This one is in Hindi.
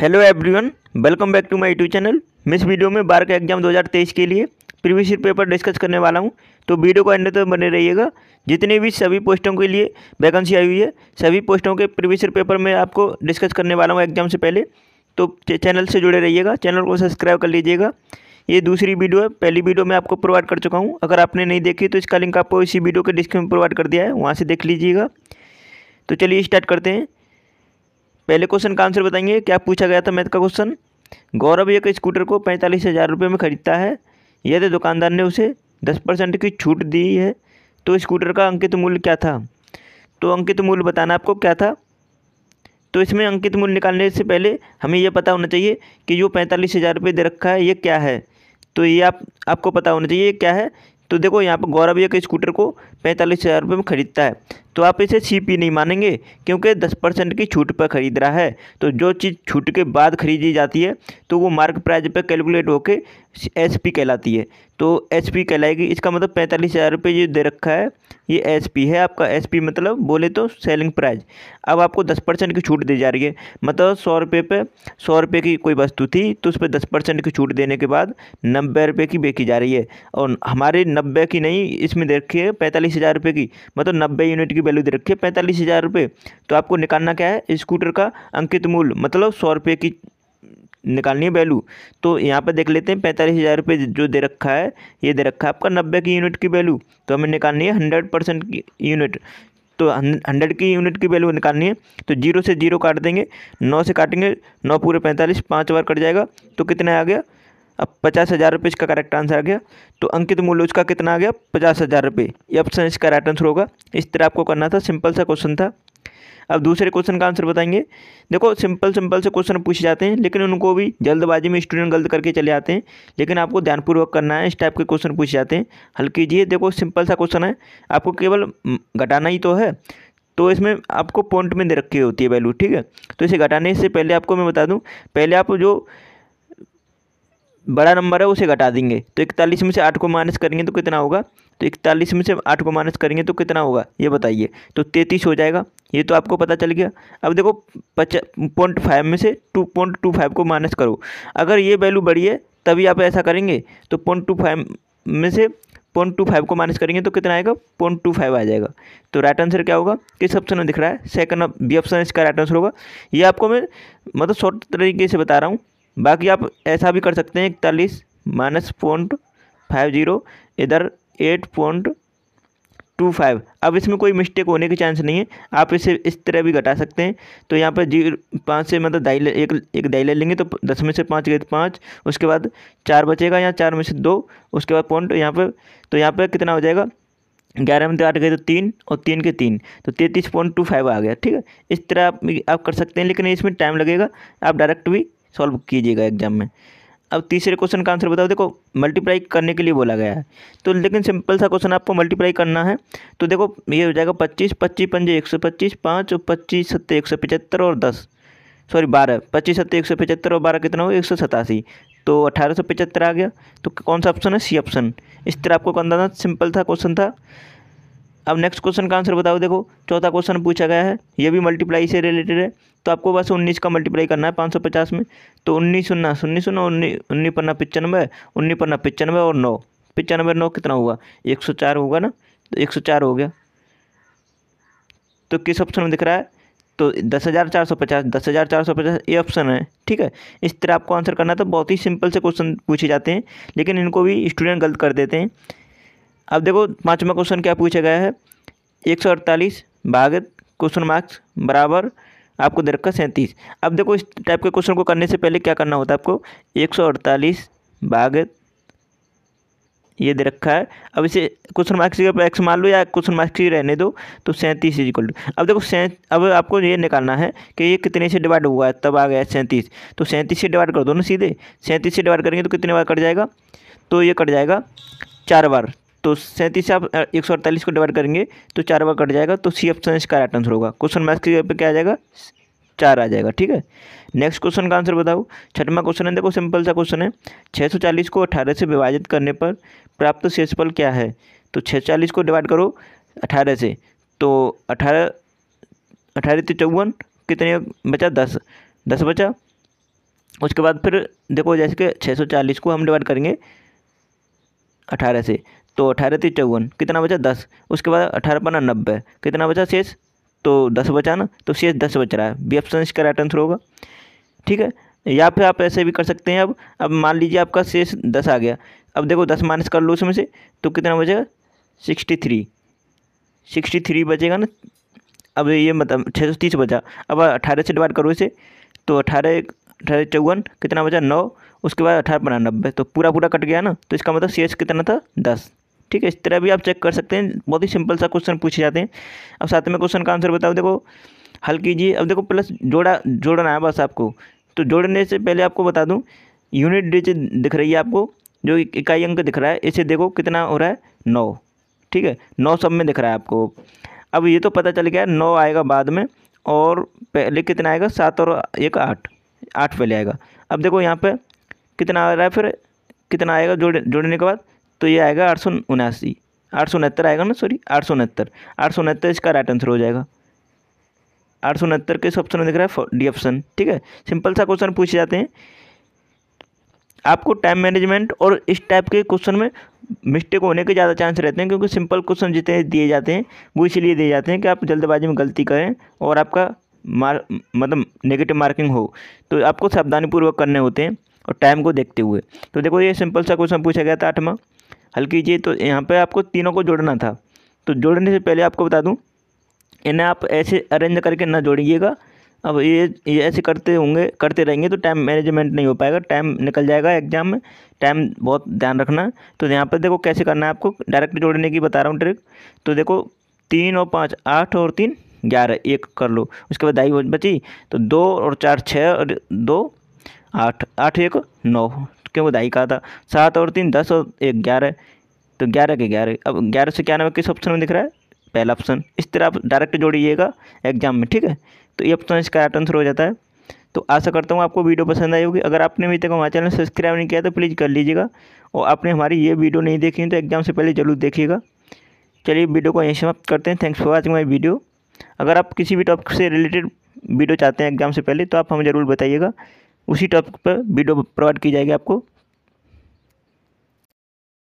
hello everyone welcome back to my YouTube channel मैं इस वीडियो में बार का एग्जाम 2023 के लिए प्रीवियस ईयर पेपर डिस्कस करने वाला हूं तो वीडियो को एंड तक तो बने रहिएगा जितने भी सभी पोस्टों के लिए वैकेंसी आई हुई है सभी पोस्टों के प्रीवियस ईयर पेपर में आपको डिस्कस करने वाला हूँ एग्जाम से पहले तो चैनल से जुड़े रहिएगा चैनल को सब्सक्राइब कर लीजिएगा ये दूसरी वीडियो है पहली वीडियो मैं आपको प्रोवाइड कर चुका हूँ अगर आपने नहीं देखी तो इसका लिंक आपको इसी वीडियो के डिस्क्रिप्शन में प्रोवाइड कर दिया है वहाँ से देख लीजिएगा तो चलिए स्टार्ट करते हैं पहले क्वेश्चन का आंसर बताएंगे क्या पूछा गया था मैथ का क्वेश्चन गौरव एक स्कूटर को पैंतालीस हज़ार रुपये में ख़रीदता है यदि दुकानदार ने उसे दस परसेंट की छूट दी है तो स्कूटर का अंकित मूल्य क्या था तो अंकित मूल्य बताना आपको क्या था तो इसमें अंकित मूल्य निकालने से पहले हमें यह पता होना चाहिए कि जो पैंतालीस हज़ार रुपये दे रखा है ये क्या है तो ये आप आपको पता होना चाहिए क्या है तो देखो यहाँ पर गौरव एक स्कूटर को पैंतालीस हज़ार रुपये में ख़रीदता है तो आप इसे सीपी नहीं मानेंगे क्योंकि दस परसेंट की छूट पर ख़रीद रहा है तो जो चीज़ छूट के बाद खरीदी जाती है तो वो मार्क प्राइज पर कैलकुलेट होकर एस पी कहलाती है तो एस पी कहलाएगी इसका मतलब पैंतालीस हज़ार रुपये ये दे रखा है ये एस पी है आपका एस पी मतलब बोले तो सेलिंग प्राइस अब आपको दस परसेंट की छूट दी जा रही है मतलब सौ रुपये पर सौ रुपये की कोई वस्तु थी तो उस पर दस परसेंट की छूट देने के बाद नब्बे रुपये की बेची जा रही है और हमारे नब्बे की नहीं इसमें देखिए पैंतालीस हज़ार रुपये की मतलब नब्बे यूनिट की वैल्यू दे रखी है पैंतालीस हज़ार रुपये तो आपको निकालना क्या है स्कूटर का अंकित मूल्य मतलब सौ रुपये की निकालनी है वैल्यू तो यहाँ पर देख लेते हैं पैंतालीस हज़ार रुपये जो दे रखा है ये दे रखा है आपका नब्बे की यूनिट की वैल्यू तो हमें निकालनी है हंड्रेड परसेंट की यूनिट तो हंड्रेड की यूनिट की वैल्यू निकालनी है तो जीरो से जीरो काट देंगे नौ से काटेंगे नौ पूरे पैंतालीस पाँच बार कट जाएगा तो कितना आ गया अब पचास हज़ार रुपये इसका करेक्ट आंसर आ गया तो अंकित मूल्य उसका कितना आ गया पचास हज़ार रुपये ये ऑप्शन इसका राइट आंसर होगा इस तरह आपको करना था सिंपल सा क्वेश्चन था अब दूसरे क्वेश्चन का आंसर बताएंगे देखो सिंपल सिंपल से क्वेश्चन पूछे जाते हैं लेकिन उनको भी जल्दबाजी में स्टूडेंट गलत करके चले आते हैं लेकिन आपको ध्यानपूर्वक करना है इस टाइप के क्वेश्चन पूछे जाते हैं हल कीजिए देखो सिंपल सा क्वेश्चन है आपको केवल घटाना ही तो है तो इसमें आपको पॉइंट में दे रखी होती है वैल्यू ठीक है तो इसे घटाने से पहले आपको मैं बता दूं पहले आप जो बड़ा नंबर है उसे घटा देंगे तो इकतालीस में से आठ को माइनस करेंगे तो कितना होगा तो इकतालीस में से आठ को माइनस करेंगे तो कितना होगा ये बताइए तो तैंतीस हो जाएगा ये तो आपको पता चल गया अब देखो पच पॉइंट फाइव में से टू पॉइंट टू फाइव को माइनस करो अगर ये वैल्यू बड़ी है तभी आप ऐसा करेंगे तो पॉइंट टू फाइव में से पॉइंट टू फाइव को माइनस करेंगे तो कितना आएगा पॉइंट टू फाइव आ जाएगा तो राइट आंसर क्या होगा किस ऑप्शन में दिख रहा है सेकंड बी ऑप्शन इसका राइट आंसर होगा ये आपको मैं मतलब शॉर्ट तरीके से बता रहा हूँ बाकी आप ऐसा भी कर सकते हैं इकतालीस माइनस पॉइंट फाइव जीरो इधर एट पॉइंट टू फाइव अब इसमें कोई मिस्टेक होने के चांस नहीं है आप इसे इस तरह भी घटा सकते हैं तो यहाँ पर जीरो पाँच से मतलब ले एक एक दाई ले लेंगे तो दस में से पाँच गए तो पाँच उसके बाद चार बचेगा यहाँ चार में से दो उसके बाद पॉइंट यहाँ पर तो यहाँ पर कितना हो जाएगा ग्यारह में तो आठ गए तो तीन और तीन के तीन तो तैंतीस पॉइंट टू फाइव आ गया ठीक है इस तरह आप आप कर सकते हैं लेकिन इसमें टाइम लगेगा आप डायरेक्ट भी सॉल्व कीजिएगा एग्जाम में अब तीसरे क्वेश्चन का आंसर बताओ देखो मल्टीप्लाई करने के लिए बोला गया है तो लेकिन सिंपल सा क्वेश्चन आपको मल्टीप्लाई करना है तो देखो ये हो जाएगा पच्चीस पच्चीस पंजे एक सौ पच्चीस पाँच और पच्चीस सत्तर एक सौ पचहत्तर और दस सॉरी बारह पच्चीस सत्तर एक सौ पचहत्तर और बारह कितना हो एक सौ सतासी तो अठारह सौ पचहत्तर आ गया तो कौन सा ऑप्शन है सी ऑप्शन इस तरह आपको अंदाजा सिंपल था क्वेश्चन था अब नेक्स्ट क्वेश्चन का आंसर बताओ देखो चौथा क्वेश्चन पूछा गया है ये भी मल्टीप्लाई से रिलेटेड है तो आपको बस उन्नीस का मल्टीप्लाई करना है पाँच सौ पचास में तो उन्नीस उन्नास उन्नीस उन्ना उन्नीस उन्नी पन्ना पचानवे उन्नीस पन्ना पचानवे और नौ पचानवे नौ कितना हुआ एक सौ चार होगा ना तो एक सौ चार हो गया तो किस ऑप्शन में दिख रहा है तो दस हज़ार चार सौ पचास दस हज़ार चार सौ पचास ये ऑप्शन है ठीक है इस तरह आपको आंसर करना तो बहुत ही सिंपल से क्वेश्चन पूछे जाते हैं लेकिन इनको भी स्टूडेंट गलत कर देते हैं अब देखो पाँचवा क्वेश्चन क्या पूछा गया है एक सौ अड़तालीस भाग क्वेश्चन मार्क्स बराबर आपको दे रखा सैंतीस अब देखो इस टाइप के क्वेश्चन को करने से पहले क्या करना होता है आपको एक सौ अड़तालीस भाग ये दे रखा है अब इसे क्वेश्चन मार्क्स के एक्स मान लो या क्वेश्चन मार्क्स ही रहने दो तो सैंतीस इज इक्वल अब देखो सैं अब आपको ये निकालना है कि ये कितने से डिवाइड हुआ है तब आ गया सैंतीस तो सैंतीस से डिवाइड कर दो ना सीधे सैंतीस से डिवाइड करेंगे तो कितने बार कट जाएगा तो ये कट जाएगा चार बार तो सैंतीस से आप एक सौ अड़तालीस को डिवाइड करेंगे तो चार बार कट जाएगा तो सी ऑप्शन इसका राइट आंसर होगा क्वेश्चन मैथ के पे क्या आ जाएगा चार आ जाएगा ठीक है नेक्स्ट क्वेश्चन का आंसर बताओ छठवा क्वेश्चन है देखो सिंपल सा क्वेश्चन है छः सौ चालीस को अठारह से विभाजित करने पर प्राप्त शेषफल क्या है तो छः चालीस को डिवाइड करो अठारह से तो अठारह अठारह तो चौवन कितने बचा दस दस बचा उसके बाद फिर देखो जैसे कि छः सौ चालीस को हम डिवाइड करेंगे अठारह से तो अठारह तीस चौवन कितना बचा दस उसके बाद अठारह पन्ना नब्बे कितना बचा शेष तो दस बचा ना तो शेष दस बच रहा है बी ऑप्शन इसका राइट आंसर होगा ठीक है या फिर आप ऐसे भी कर सकते हैं अब अब मान लीजिए आपका शेष दस आ गया अब देखो दस माइनस कर लो उसमें से तो कितना बचेगा सिक्सटी थ्री सिक्सटी थ्री बचेगा ना अब ये मतलब छः सौ तीस बचा अब अठारह से डिवाइड करो इसे तो अठारह अठारह चौवन कितना बचा नौ उसके बाद अठारह पन्ना नब्बे तो पूरा पूरा कट गया ना तो इसका मतलब शेष कितना था दस ठीक है इस तरह भी आप चेक कर सकते हैं बहुत ही सिंपल सा क्वेश्चन पूछे जाते हैं अब साथ में क्वेश्चन का आंसर बताओ देखो हल कीजिए अब देखो प्लस जोड़ा जोड़ना है बस आपको तो जोड़ने से पहले आपको बता दूँ यूनिट डिजिट दिख रही है आपको जो इकाई अंक दिख रहा है इसे देखो कितना हो रहा है नौ ठीक है नौ सब में दिख रहा है आपको अब ये तो पता चल गया नौ आएगा बाद में और पहले कितना आएगा सात और एक आठ आठ पहले आएगा अब देखो यहाँ पे कितना आ रहा है फिर कितना आएगा जोड़ जोड़ने के बाद तो ये आएगा आठ सौ उनासी आठ सौ उनहत्तर आएगा ना सॉरी आठ सौ उनहत्तर आठ सौ उनहत्तर इसका राइट आंसर हो जाएगा आठ सौ उनहत्तर के ऑप्शन में दिख रहा है डी ऑप्शन ठीक है सिंपल सा क्वेश्चन पूछे जाते हैं आपको टाइम मैनेजमेंट और इस टाइप के क्वेश्चन में मिस्टेक होने के ज़्यादा चांस रहते हैं क्योंकि सिंपल क्वेश्चन जितने दिए जाते हैं वो इसलिए दिए जाते हैं कि आप जल्दबाजी में गलती करें और आपका मार मतलब नेगेटिव मार्किंग हो तो आपको सावधानीपूर्वक करने होते हैं और टाइम को देखते हुए तो देखो ये सिंपल सा क्वेश्चन पूछा गया था आठवां हल कीजिए तो यहाँ पर आपको तीनों को जोड़ना था तो जोड़ने से पहले आपको बता दूँ इन्हें आप ऐसे अरेंज करके ना जोड़िएगा अब ये ये ऐसे करते होंगे करते रहेंगे तो टाइम मैनेजमेंट नहीं हो पाएगा टाइम निकल जाएगा एग्जाम में टाइम बहुत ध्यान रखना तो यहाँ पर देखो कैसे करना है आपको डायरेक्ट जोड़ने की बता रहा हूँ ट्रिक तो देखो तीन और पाँच आठ और तीन ग्यारह एक कर लो उसके बाद दाई बची तो दो और चार छः और दो आठ आठ एक नौ के वो ढाई था सात और तीन दस और एक ग्यारह तो ग्यारह के ग्यारह अब ग्यारह से इक्यानवे किस ऑप्शन में दिख रहा है पहला ऑप्शन इस तरह आप डायरेक्ट जोड़िएगा एग्जाम में ठीक है तो ये ऑप्शन इसका राइट आंसर हो जाता है तो आशा करता हूँ आपको वीडियो पसंद आई होगी अगर आपने अभी तक हमारे चैनल सब्सक्राइब नहीं किया तो प्लीज़ कर लीजिएगा और आपने हमारी ये वीडियो नहीं देखी है तो एग्जाम से पहले जरूर देखिएगा चलिए वीडियो को यहीं समाप्त करते हैं thanks for watching my video अगर आप किसी भी टॉपिक से रिलेटेड वीडियो चाहते हैं एग्जाम से पहले तो आप हमें ज़रूर बताइएगा उसी टॉपिक पर वीडियो प्रोवाइड की जाएगी आपको